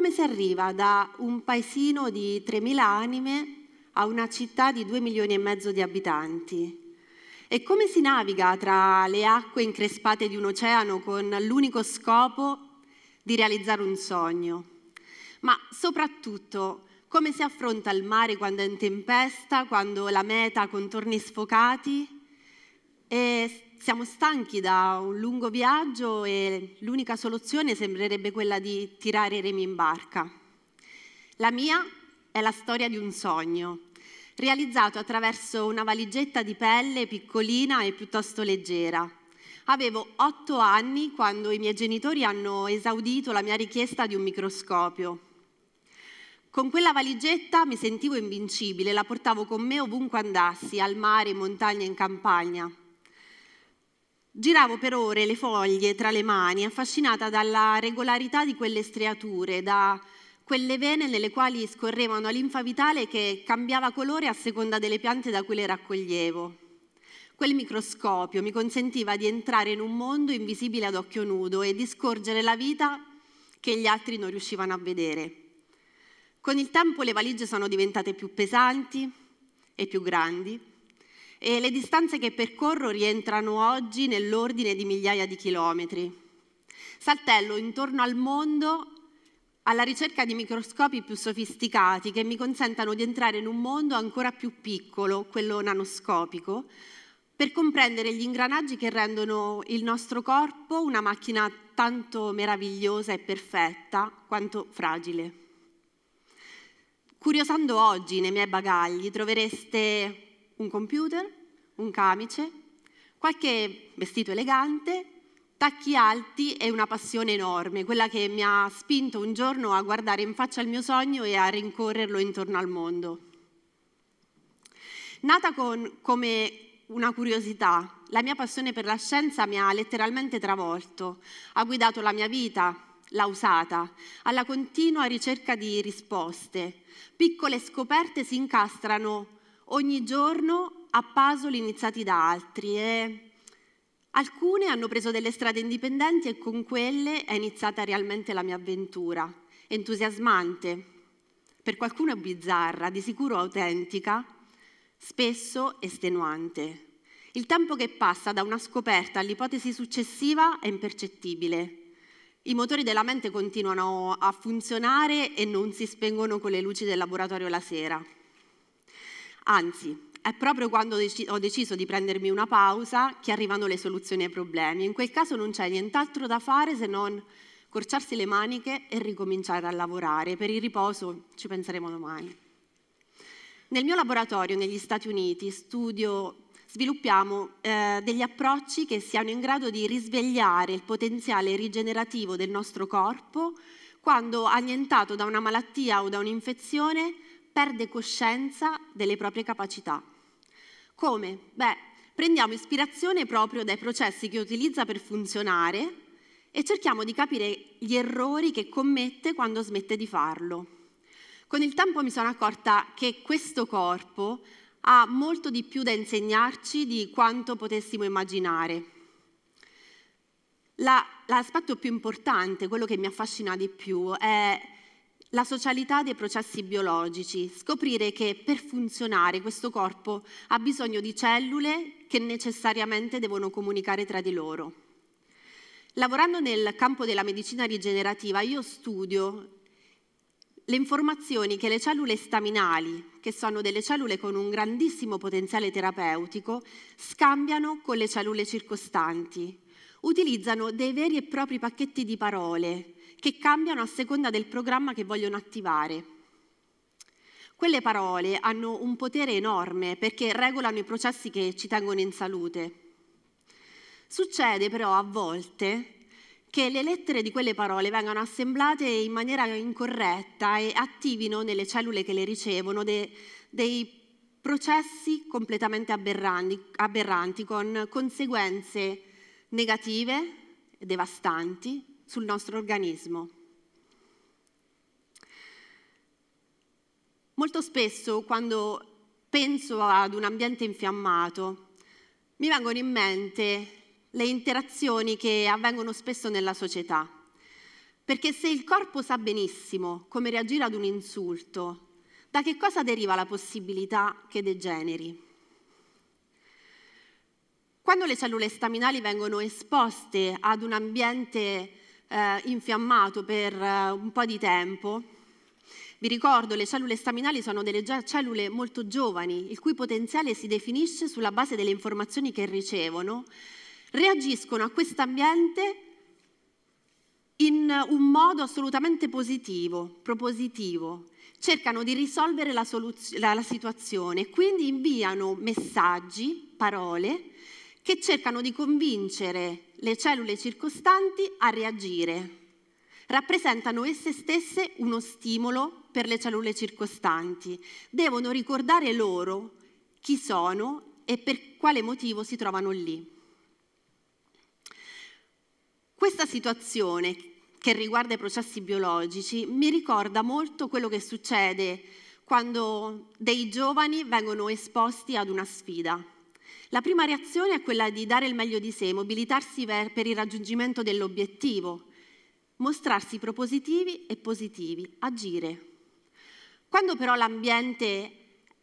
come si arriva da un paesino di 3.000 anime a una città di 2 milioni e mezzo di abitanti? E come si naviga tra le acque increspate di un oceano con l'unico scopo di realizzare un sogno? Ma soprattutto, come si affronta il mare quando è in tempesta, quando la meta ha contorni sfocati e siamo stanchi da un lungo viaggio e l'unica soluzione sembrerebbe quella di tirare i remi in barca. La mia è la storia di un sogno, realizzato attraverso una valigetta di pelle piccolina e piuttosto leggera. Avevo otto anni quando i miei genitori hanno esaudito la mia richiesta di un microscopio. Con quella valigetta mi sentivo invincibile, la portavo con me ovunque andassi, al mare, in montagna, in campagna. Giravo per ore le foglie tra le mani, affascinata dalla regolarità di quelle striature, da quelle vene nelle quali scorreva una linfa vitale che cambiava colore a seconda delle piante da cui le raccoglievo. Quel microscopio mi consentiva di entrare in un mondo invisibile ad occhio nudo e di scorgere la vita che gli altri non riuscivano a vedere. Con il tempo le valigie sono diventate più pesanti e più grandi e le distanze che percorro rientrano oggi nell'ordine di migliaia di chilometri. Saltello intorno al mondo alla ricerca di microscopi più sofisticati che mi consentano di entrare in un mondo ancora più piccolo, quello nanoscopico, per comprendere gli ingranaggi che rendono il nostro corpo una macchina tanto meravigliosa e perfetta quanto fragile. Curiosando oggi nei miei bagagli trovereste un computer, un camice, qualche vestito elegante, tacchi alti e una passione enorme, quella che mi ha spinto un giorno a guardare in faccia il mio sogno e a rincorrerlo intorno al mondo. Nata con, come una curiosità, la mia passione per la scienza mi ha letteralmente travolto, ha guidato la mia vita, l'ha usata, alla continua ricerca di risposte. Piccole scoperte si incastrano ogni giorno a puzzle iniziati da altri e alcune hanno preso delle strade indipendenti e con quelle è iniziata realmente la mia avventura, entusiasmante, per qualcuno bizzarra, di sicuro autentica, spesso estenuante. Il tempo che passa da una scoperta all'ipotesi successiva è impercettibile. I motori della mente continuano a funzionare e non si spengono con le luci del laboratorio la sera. Anzi, è proprio quando ho deciso di prendermi una pausa che arrivano le soluzioni ai problemi. In quel caso non c'è nient'altro da fare se non corciarsi le maniche e ricominciare a lavorare. Per il riposo ci penseremo domani. Nel mio laboratorio negli Stati Uniti studio, sviluppiamo eh, degli approcci che siano in grado di risvegliare il potenziale rigenerativo del nostro corpo quando annientato da una malattia o da un'infezione perde coscienza delle proprie capacità. Come? Beh, prendiamo ispirazione proprio dai processi che utilizza per funzionare e cerchiamo di capire gli errori che commette quando smette di farlo. Con il tempo mi sono accorta che questo corpo ha molto di più da insegnarci di quanto potessimo immaginare. La, l'aspetto più importante, quello che mi affascina di più, è la socialità dei processi biologici, scoprire che per funzionare questo corpo ha bisogno di cellule che necessariamente devono comunicare tra di loro. Lavorando nel campo della medicina rigenerativa io studio le informazioni che le cellule staminali, che sono delle cellule con un grandissimo potenziale terapeutico, scambiano con le cellule circostanti. Utilizzano dei veri e propri pacchetti di parole, che cambiano a seconda del programma che vogliono attivare. Quelle parole hanno un potere enorme perché regolano i processi che ci tengono in salute. Succede però a volte che le lettere di quelle parole vengano assemblate in maniera incorretta e attivino nelle cellule che le ricevono de- dei processi completamente aberranti, aberranti con conseguenze negative, devastanti sul nostro organismo. Molto spesso quando penso ad un ambiente infiammato, mi vengono in mente le interazioni che avvengono spesso nella società. Perché se il corpo sa benissimo come reagire ad un insulto, da che cosa deriva la possibilità che degeneri? Quando le cellule staminali vengono esposte ad un ambiente eh, infiammato per eh, un po' di tempo, vi ricordo le cellule staminali sono delle cellule molto giovani, il cui potenziale si definisce sulla base delle informazioni che ricevono, reagiscono a questo ambiente in un modo assolutamente positivo, propositivo, cercano di risolvere la, la, la situazione, quindi inviano messaggi, parole, che cercano di convincere le cellule circostanti a reagire. Rappresentano esse stesse uno stimolo per le cellule circostanti. Devono ricordare loro chi sono e per quale motivo si trovano lì. Questa situazione che riguarda i processi biologici mi ricorda molto quello che succede quando dei giovani vengono esposti ad una sfida la prima reazione è quella di dare il meglio di sé, mobilitarsi per il raggiungimento dell'obiettivo, mostrarsi propositivi e positivi, agire. Quando però l'ambiente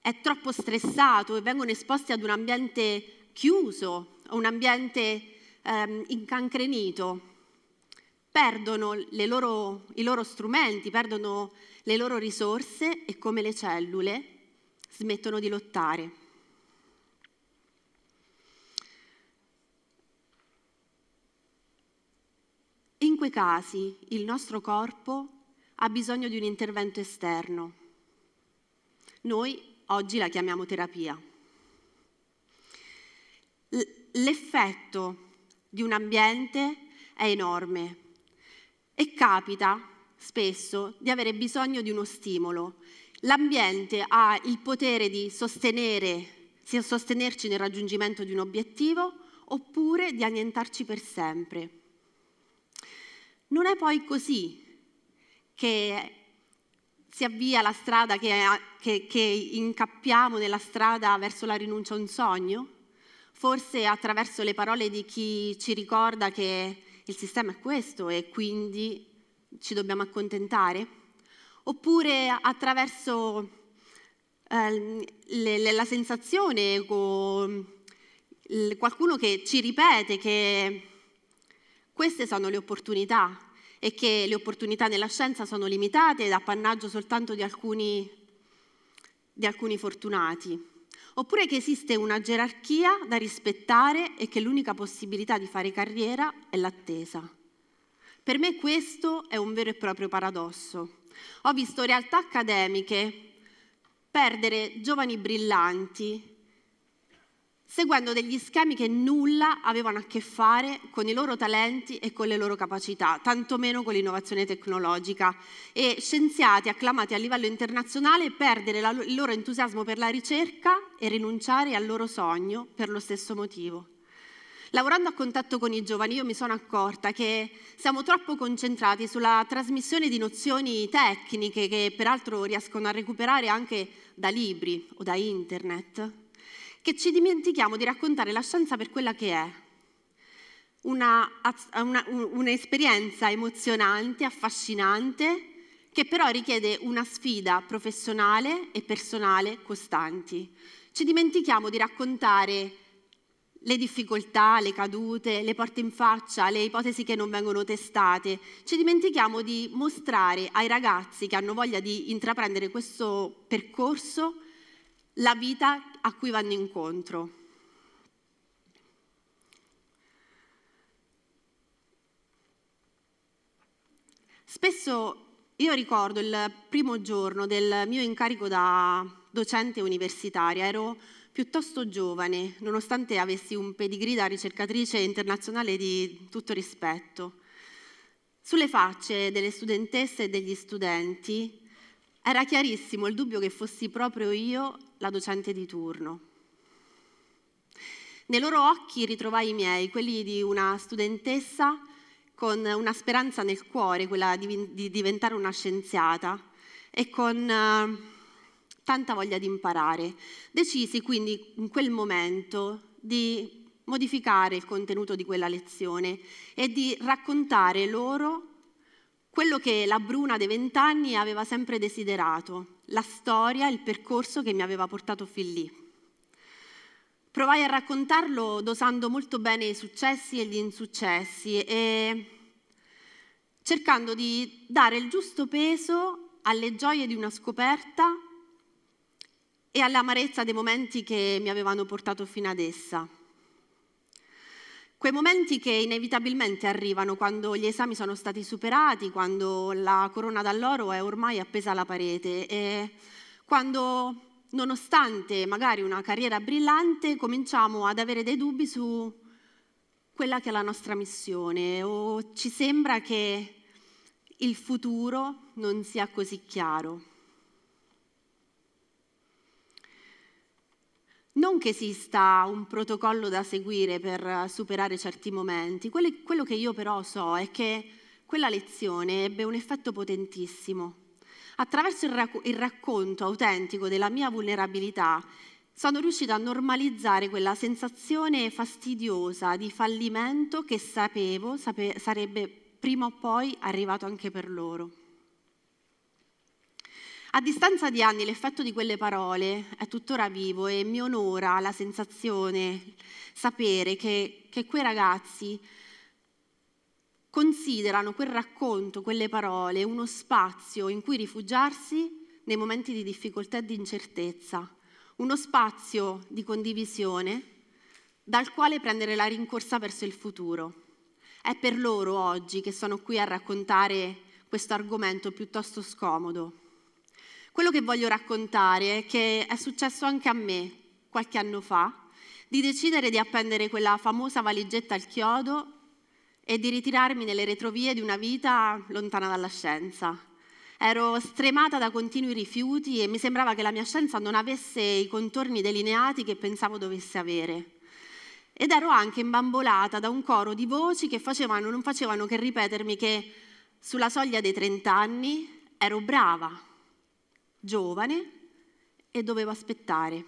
è troppo stressato e vengono esposti ad un ambiente chiuso, a un ambiente ehm, incancrenito, perdono loro, i loro strumenti, perdono le loro risorse e come le cellule smettono di lottare. quei casi il nostro corpo ha bisogno di un intervento esterno. Noi oggi la chiamiamo terapia. L'effetto di un ambiente è enorme e capita spesso di avere bisogno di uno stimolo. L'ambiente ha il potere di sostenere, sostenerci nel raggiungimento di un obiettivo oppure di annientarci per sempre. Non è poi così che si avvia la strada, che, che, che incappiamo nella strada verso la rinuncia a un sogno? Forse attraverso le parole di chi ci ricorda che il sistema è questo e quindi ci dobbiamo accontentare? Oppure attraverso eh, le, la sensazione o qualcuno che ci ripete che queste sono le opportunità e che le opportunità nella scienza sono limitate ed appannaggio soltanto di alcuni, di alcuni fortunati. Oppure che esiste una gerarchia da rispettare e che l'unica possibilità di fare carriera è l'attesa. Per me questo è un vero e proprio paradosso. Ho visto realtà accademiche perdere giovani brillanti seguendo degli schemi che nulla avevano a che fare con i loro talenti e con le loro capacità, tantomeno con l'innovazione tecnologica. E scienziati acclamati a livello internazionale perdere il loro entusiasmo per la ricerca e rinunciare al loro sogno per lo stesso motivo. Lavorando a contatto con i giovani io mi sono accorta che siamo troppo concentrati sulla trasmissione di nozioni tecniche che peraltro riescono a recuperare anche da libri o da internet, che ci dimentichiamo di raccontare la scienza per quella che è. Una, un'esperienza emozionante, affascinante, che però richiede una sfida professionale e personale costanti. Ci dimentichiamo di raccontare le difficoltà, le cadute, le porte in faccia, le ipotesi che non vengono testate. Ci dimentichiamo di mostrare ai ragazzi che hanno voglia di intraprendere questo percorso la vita a cui vanno incontro. Spesso io ricordo il primo giorno del mio incarico da docente universitaria, ero piuttosto giovane, nonostante avessi un pedigree da ricercatrice internazionale di tutto rispetto. Sulle facce delle studentesse e degli studenti era chiarissimo il dubbio che fossi proprio io la docente di turno. Nei loro occhi ritrovai i miei, quelli di una studentessa con una speranza nel cuore, quella di, di diventare una scienziata, e con eh, tanta voglia di imparare. Decisi quindi in quel momento di modificare il contenuto di quella lezione e di raccontare loro quello che la Bruna dei vent'anni aveva sempre desiderato, la storia, il percorso che mi aveva portato fin lì. Provai a raccontarlo dosando molto bene i successi e gli insuccessi e cercando di dare il giusto peso alle gioie di una scoperta e all'amarezza dei momenti che mi avevano portato fino ad essa. Quei momenti che inevitabilmente arrivano quando gli esami sono stati superati, quando la corona d'alloro è ormai appesa alla parete e quando, nonostante magari una carriera brillante, cominciamo ad avere dei dubbi su quella che è la nostra missione o ci sembra che il futuro non sia così chiaro. Non che esista un protocollo da seguire per eh, superare certi momenti, quello che io però so è che quella lezione ebbe un effetto potentissimo. Attraverso il, racc- il racconto autentico della mia vulnerabilità sono riuscita a normalizzare quella sensazione fastidiosa di fallimento che sapevo sape- sarebbe prima o poi arrivato anche per loro. A distanza di anni l'effetto di quelle parole è tuttora vivo e mi onora la sensazione, sapere che, che quei ragazzi considerano quel racconto, quelle parole, uno spazio in cui rifugiarsi nei momenti di difficoltà e di incertezza, uno spazio di condivisione dal quale prendere la rincorsa verso il futuro. È per loro oggi che sono qui a raccontare questo argomento piuttosto scomodo quello che voglio raccontare, è che è successo anche a me qualche anno fa, di decidere di appendere quella famosa valigetta al chiodo e di ritirarmi nelle retrovie di una vita lontana dalla scienza. Ero stremata da continui rifiuti e mi sembrava che la mia scienza non avesse i contorni delineati che pensavo dovesse avere. Ed ero anche imbambolata da un coro di voci che facevano, non facevano che ripetermi che sulla soglia dei 30 anni ero brava, giovane e dovevo aspettare.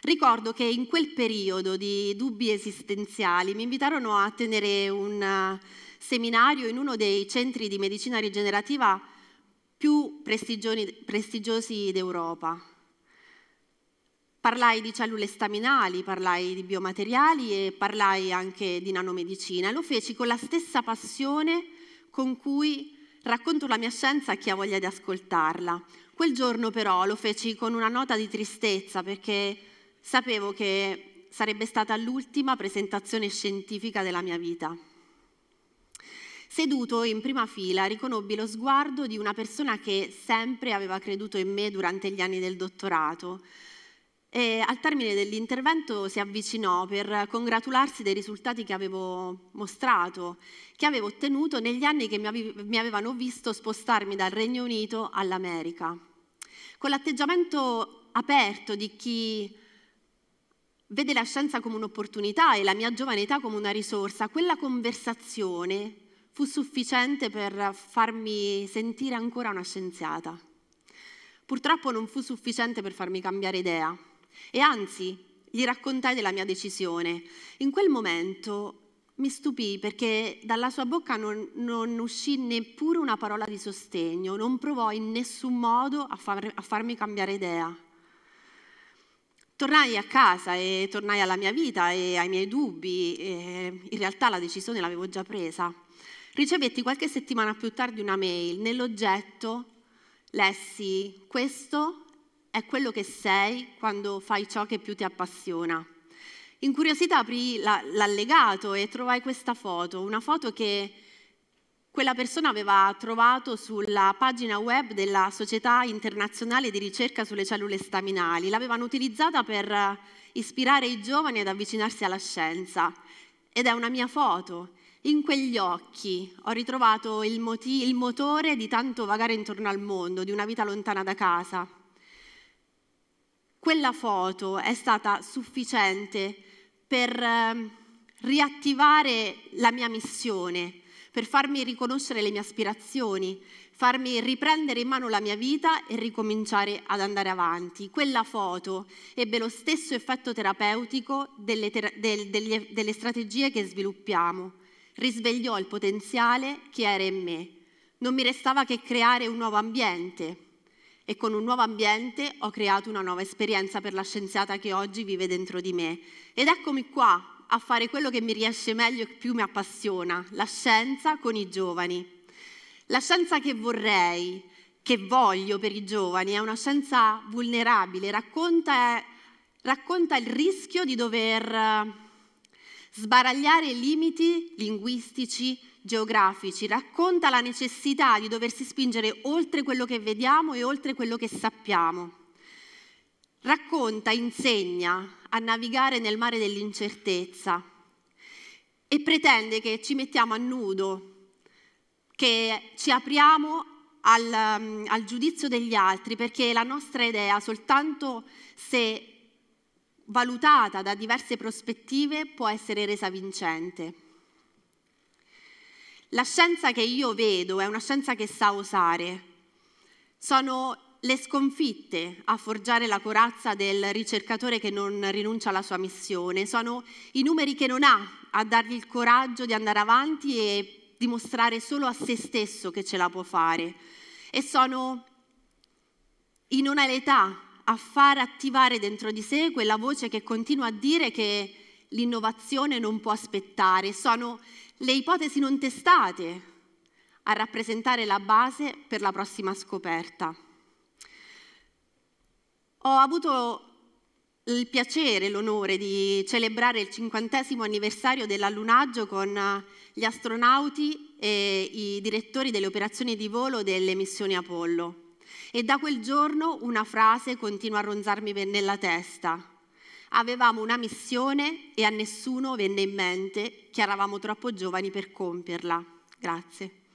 Ricordo che in quel periodo di dubbi esistenziali mi invitarono a tenere un eh, seminario in uno dei centri di medicina rigenerativa più prestigiosi d'Europa. Parlai di cellule staminali, parlai di biomateriali e parlai anche di nanomedicina. Lo feci con la stessa passione con cui Racconto la mia scienza a chi ha voglia di ascoltarla. Quel giorno però lo feci con una nota di tristezza perché sapevo che sarebbe stata l'ultima presentazione scientifica della mia vita. Seduto in prima fila riconobbi lo sguardo di una persona che sempre aveva creduto in me durante gli anni del dottorato, e al termine dell'intervento si avvicinò per congratularsi dei risultati che avevo mostrato, che avevo ottenuto negli anni che mi, mi avevano visto spostarmi dal Regno Unito all'America. Con l'atteggiamento aperto di chi vede la scienza come un'opportunità e la mia giovane età come una risorsa, quella conversazione fu sufficiente per farmi sentire ancora una scienziata. Purtroppo non fu sufficiente per farmi cambiare idea e anzi gli raccontai della mia decisione. In quel momento mi stupì perché dalla sua bocca non, non, uscì neppure una parola di sostegno, non provò in nessun modo a, far, a farmi cambiare idea. Tornai a casa e tornai alla mia vita e ai miei dubbi, in realtà la decisione l'avevo già presa. Ricevetti qualche settimana più tardi una mail, nell'oggetto lessi questo è quello che sei quando fai ciò che più ti appassiona. Incuriosita aprì la, l'allegato e trovai questa foto, una foto che quella persona aveva trovato sulla pagina web della Società Internazionale di Ricerca sulle Cellule Staminali. L'avevano utilizzata per ispirare i giovani ad avvicinarsi alla scienza. Ed è una mia foto. In quegli occhi ho ritrovato il, moti- il motore di tanto vagare intorno al mondo, di una vita lontana da casa quella foto è stata sufficiente per ehm, riattivare la mia missione, per farmi riconoscere le mie aspirazioni, farmi riprendere in mano la mia vita e ricominciare ad andare avanti. Quella foto ebbe lo stesso effetto terapeutico delle, ter- del, delle, delle strategie che sviluppiamo, risvegliò il potenziale che era in me. Non mi restava che creare un nuovo ambiente e con un nuovo ambiente ho creato una nuova esperienza per la scienziata che oggi vive dentro di me. Ed eccomi qua a fare quello che mi riesce meglio e più mi appassiona, la scienza con i giovani. La scienza che vorrei, che voglio per i giovani, è una scienza vulnerabile, racconta, racconta il rischio di dover eh, sbaragliare limiti linguistici, geografici racconta la necessità di doversi spingere oltre quello che vediamo e oltre quello che sappiamo. Racconta, insegna a navigare nel mare dell'incertezza e pretende che ci mettiamo a nudo, che ci apriamo al, mm, al giudizio degli altri, perché la nostra idea, soltanto se valutata da diverse prospettive, può essere resa vincente. La scienza che io vedo è una scienza che sa osare. Sono le sconfitte a forgiare la corazza del ricercatore che non rinuncia alla sua missione, sono i numeri che non ha a dargli il coraggio di andare avanti e dimostrare solo a se stesso che ce la può fare. E sono in una età a far attivare dentro di sé quella voce che continua a dire che l'innovazione non può aspettare. Sono le ipotesi non testate a rappresentare la base per la prossima scoperta. Ho avuto il piacere l'onore di celebrare il cinquantesimo anniversario dell'allunaggio con gli astronauti e i direttori delle operazioni di volo delle missioni Apollo. E da quel giorno una frase continua a ronzarmi nella testa. Avevamo una missione e a nessuno venne in mente che eravamo troppo giovani per compierla. Grazie.